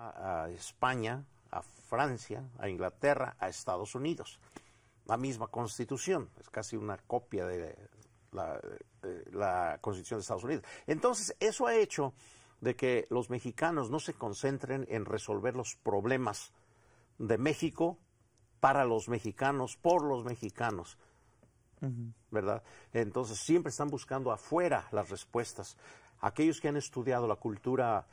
a, España, a Francia, a Inglaterra, a Estados Unidos. La misma constitución, es casi una copia de la, constitución de Estados Unidos. Entonces, eso ha hecho de que los mexicanos no se concentren en resolver los problemas de México para los mexicanos, por los mexicanos. ¿Verdad? Entonces siempre están buscando afuera las respuestas. Aquellos que han estudiado la cultura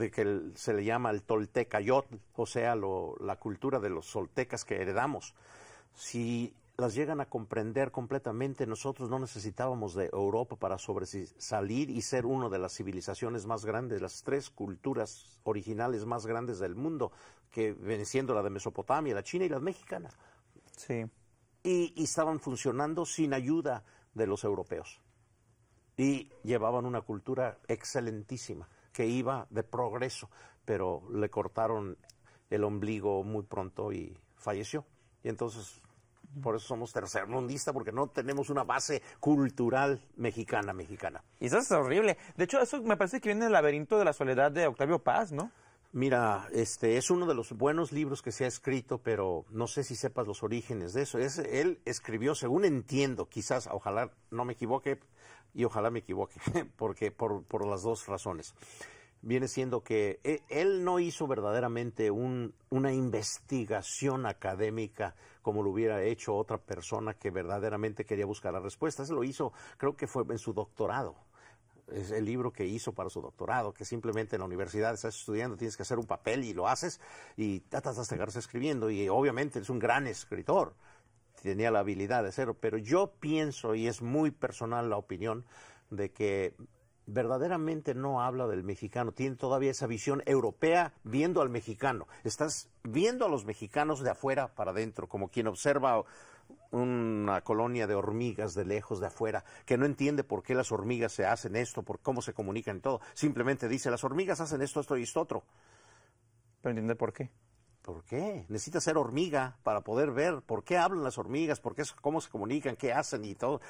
de que se le llama el toltecayot, o sea, la cultura de los soltecas que heredamos. Si las llegan a comprender completamente, nosotros no necesitábamos de Europa para sobresalir y ser una de las civilizaciones más grandes, las tres culturas originales más grandes del mundo, que venciendo la de Mesopotamia, la China y la mexicana. Sí. y estaban funcionando sin ayuda de los europeos. Y llevaban una cultura excelentísima que iba de progreso, pero le cortaron el ombligo muy pronto y falleció. Y entonces, por eso somos tercermundista, porque no tenemos una base cultural mexicana, mexicana. Y eso es horrible. De hecho, eso me parece que viene del laberinto de la soledad de Octavio Paz, ¿no? Mira, este es uno de los buenos libros que se ha escrito, pero no sé si sepas los orígenes de eso. Es, él escribió, según entiendo, quizás, ojalá no me equivoque, y ojalá me equivoque, porque por, las dos razones. Viene siendo que eh, él no hizo verdaderamente una investigación académica como lo hubiera hecho otra persona que verdaderamente quería buscar las respuestas. Lo hizo, creo que fue en su doctorado es el libro que hizo para su doctorado, que simplemente en la universidad estás estudiando, tienes que hacer un papel y lo haces y tratas de escribiendo. Y obviamente es un gran escritor, tenía la habilidad de hacerlo, pero yo pienso, y es muy personal la opinión, de que verdaderamente no habla del mexicano, tiene todavía esa visión europea viendo al mexicano. Estás viendo a los mexicanos de afuera para adentro, como quien observa una colonia de hormigas de lejos, de afuera, que no entiende por qué las hormigas se hacen esto, por cómo se comunican todo. Simplemente dice, las hormigas hacen esto, esto y esto otro. Pero entiende por qué. ¿Por qué? Necesita ser hormiga para poder ver por qué hablan las hormigas, por qué, cómo se comunican, qué hacen y todo.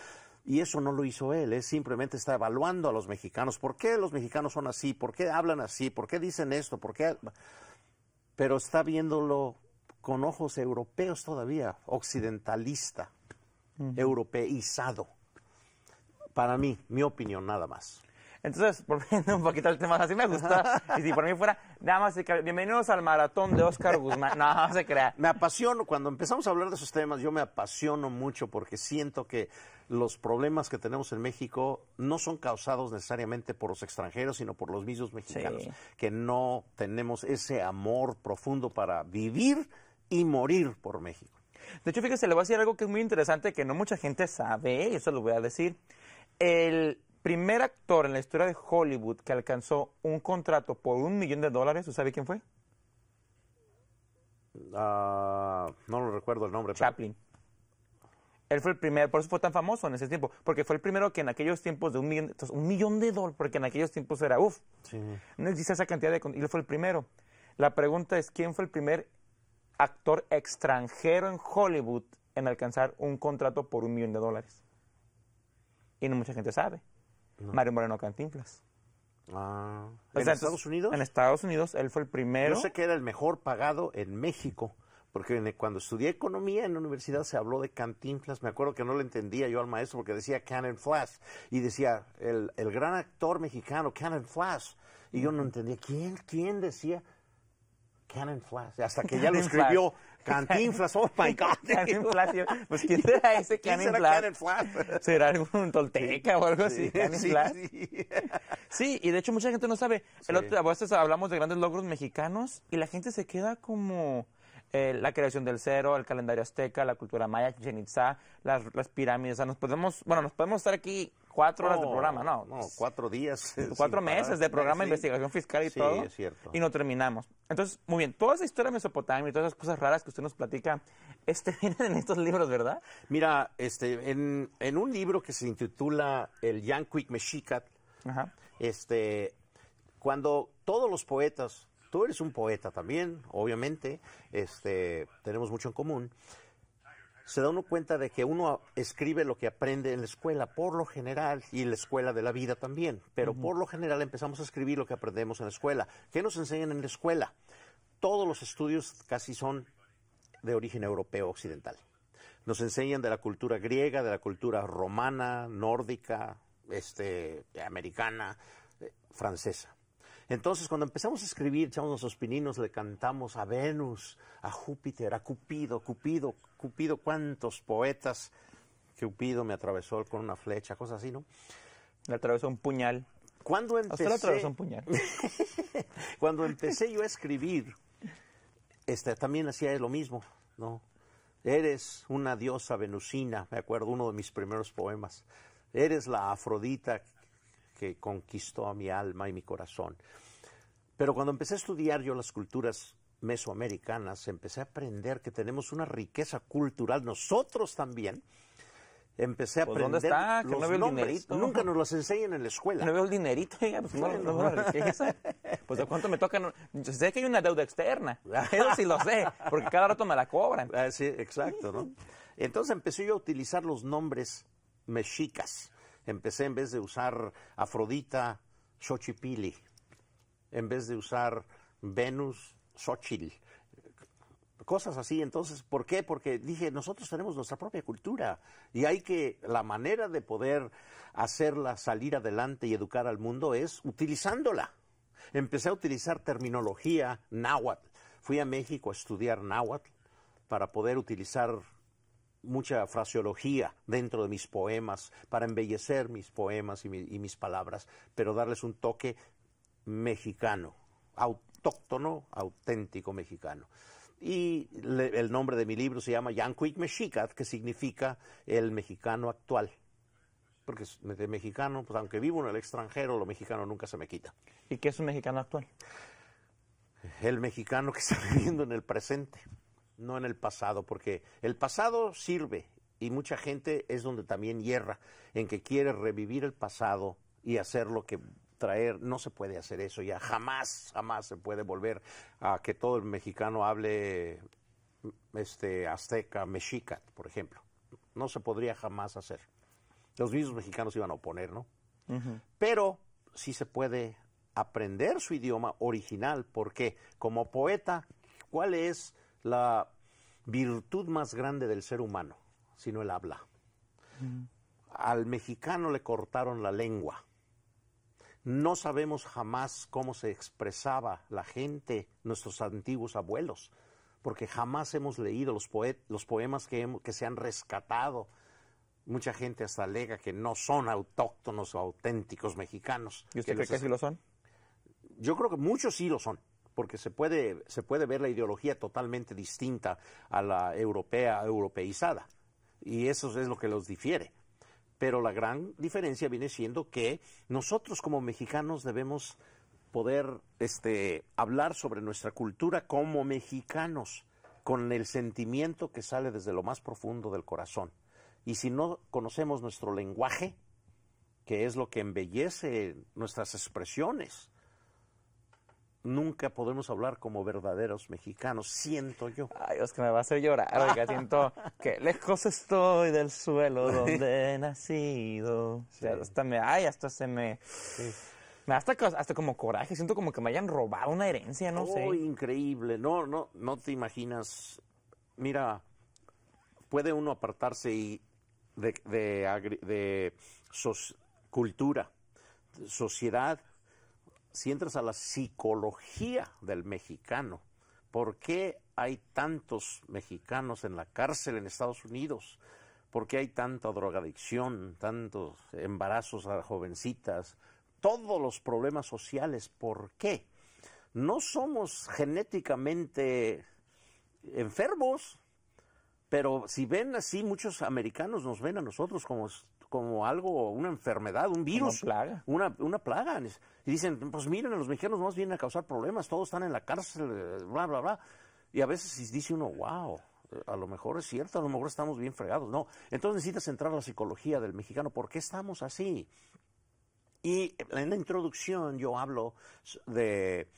Y eso no lo hizo él, Él simplemente está evaluando a los mexicanos. ¿Por qué los mexicanos son así? ¿Por qué hablan así? ¿Por qué dicen esto? ¿Por qué? Pero está viéndolo con ojos europeos todavía, occidentalista, europeizado. Para mí, mi opinión nada más. Entonces, volviendo un poquito al tema, así me gusta. Y si por mí fuera, nada más, bienvenidos al maratón de Oscar Guzmán. No, no se crea. Me apasiono, cuando empezamos a hablar de esos temas, yo me apasiono mucho porque siento que los problemas que tenemos en México no son causados necesariamente por los extranjeros, sino por los mismos mexicanos, que no tenemos ese amor profundo para vivir y morir por México. De hecho, fíjese, le voy a decir algo que es muy interesante que no mucha gente sabe, y eso lo voy a decir. El primer actor en la historia de Hollywood que alcanzó un contrato por un millón de dólares, ¿usted sabe quién fue? Ah, no lo recuerdo el nombre. Chaplin. Él fue el primer, por eso fue tan famoso en ese tiempo, porque fue el primero que en aquellos tiempos de un millón, de dólares, porque en aquellos tiempos era, uff, no existe esa cantidad de... Y él fue el primero. La pregunta es, ¿quién fue el primer actor extranjero en Hollywood en alcanzar un contrato por un millón de dólares? Y no mucha gente sabe. Mario Moreno Cantinflas. Ah. ¿En Estados Unidos? En Estados Unidos, él fue el primero. Yo sé que era el mejor pagado en México, porque cuando estudié economía en la universidad se habló de Cantinflas. Me acuerdo que no le entendía yo al maestro porque decía Cannon Flash. Y decía, el, gran actor mexicano, Cannon Flash. Y yo no entendía, ¿quién, quién decía Cannon Flash? Hasta que ya lo escribió Cantinflas, pues, oh my God. Cantinflas, pues ¿quién será ese Cantinflas? ¿Quién será ¿Será algún tolteca o algo así? Sí, Sí, sí. y de hecho mucha gente no sabe. El otro, a hablamos de grandes logros mexicanos y la gente se queda como... Eh, la creación del cero, el calendario azteca, la cultura maya, Chichen las, las, pirámides. O sea, nos podemos, bueno, nos podemos estar aquí cuatro horas de programa, no. No, cuatro días. Eh, cuatro meses de programa de investigación fiscal y sí, todo. Y no terminamos. Entonces, muy bien, toda esa historia mesopotámica y todas esas cosas raras que usted nos platica, este, vienen en estos libros, ¿verdad? Mira, este, en, un libro que se intitula El Yankuik Mexicat, este, cuando todos los poetas, tú eres un poeta también, obviamente, este, tenemos mucho en común, se da uno cuenta de que uno escribe lo que aprende en la escuela, por lo general, y la escuela de la vida también, pero por lo general empezamos a escribir lo que aprendemos en la escuela. ¿Qué nos enseñan en la escuela? Todos los estudios casi son de origen europeo occidental. Nos enseñan de la cultura griega, de la cultura romana, nórdica, este, americana, eh, francesa. Entonces, cuando empezamos a escribir, echamos los pininos, le cantamos a Venus, a Júpiter, a Cupido, Cupido, Cupido, cuántos poetas. Cupido me atravesó con una flecha, cosas así, ¿no? Me atravesó un puñal. Cuando empecé... Usted le atravesó un puñal. cuando empecé yo a escribir, este, también hacía lo mismo, ¿no? Eres una diosa venusina, me acuerdo uno de mis primeros poemas. Eres la Afrodita que conquistó a mi alma y mi corazón. Pero cuando empecé a estudiar yo las culturas mesoamericanas, empecé a aprender que tenemos una riqueza cultural nosotros también. Empecé a pues, aprender ¿dónde está? no veo dinerito. Nunca nos los enseñan en la escuela. No veo el dinerito, pues, no, la riqueza. Pues de cuánto me toca. Yo sé que hay una deuda externa. Eso sí lo sé, porque cada rato me la cobran. Ah, sí, exacto, Entonces empecé yo a utilizar los nombres mexicas empecé en vez de usar Afrodita, Xochipili, en vez de usar Venus, Xochil. cosas así. Entonces, ¿por qué? Porque dije, nosotros tenemos nuestra propia cultura y hay que, la manera de poder hacerla salir adelante y educar al mundo es utilizándola. Empecé a utilizar terminología náhuatl. Fui a México a estudiar náhuatl para poder utilizar mucha fraseología dentro de mis poemas para embellecer mis poemas y, mis palabras, pero darles un toque mexicano, autóctono, auténtico mexicano. Y el nombre de mi libro se llama Yanquit Mexicat, que significa el mexicano actual. Porque de mexicano, pues aunque vivo en el extranjero, lo mexicano nunca se me quita. ¿Y qué es un mexicano actual? El mexicano que está viviendo en el presente no en el pasado, porque el pasado sirve y mucha gente es donde también hierra, en que quiere revivir el pasado y hacer lo que traer, no se puede hacer eso ya, jamás, jamás se puede volver a que todo el mexicano hable este azteca, mexica, por ejemplo. No se podría jamás hacer. Los mismos mexicanos iban a oponer, ¿no? Pero sí se puede aprender su idioma original, porque como poeta, ¿cuál es la virtud más grande del ser humano, sino el habla. Mm. Al mexicano le cortaron la lengua. No sabemos jamás cómo se expresaba la gente, nuestros antiguos abuelos, porque jamás hemos leído los, los poemas que, se han rescatado. Mucha gente hasta alega que no son autóctonos o auténticos mexicanos. ¿Y usted cree que sí lo son? Yo creo que muchos sí lo son porque se puede, se puede ver la ideología totalmente distinta a la europea, europeizada, y eso es lo que los difiere. Pero la gran diferencia viene siendo que nosotros como mexicanos debemos poder este, hablar sobre nuestra cultura como mexicanos, con el sentimiento que sale desde lo más profundo del corazón. Y si no conocemos nuestro lenguaje, que es lo que embellece nuestras expresiones, nunca podemos hablar como verdaderos mexicanos, siento yo. Ay, es que me va a hacer llorar, oiga, siento que lejos estoy del suelo donde he nacido. hasta me, ay, hasta se me... Me hasta, hasta como coraje, siento como que me hayan robado una herencia, no oh, increíble, no, no, no te imaginas. Mira, puede uno apartarse y de, de, cultura, sociedad, si entras a la psicología del mexicano, ¿por qué hay tantos mexicanos en la cárcel en Estados Unidos? ¿Por qué hay tanta drogadicción, tantos embarazos a jovencitas? Todos los problemas sociales, ¿por qué? No somos genéticamente enfermos, pero si ven así, muchos americanos nos ven a nosotros como como algo, una enfermedad, un virus. Una plaga. Una, plaga. Y dicen, pues miren, los mexicanos más vienen a causar problemas, todos están en la cárcel, eh, bla, bla, bla. Y a veces dice uno, wow, a lo mejor es cierto, a lo mejor estamos bien fregados. No, entonces necesitas entrar a la psicología del mexicano. ¿Por qué estamos así? Y en la introducción yo hablo de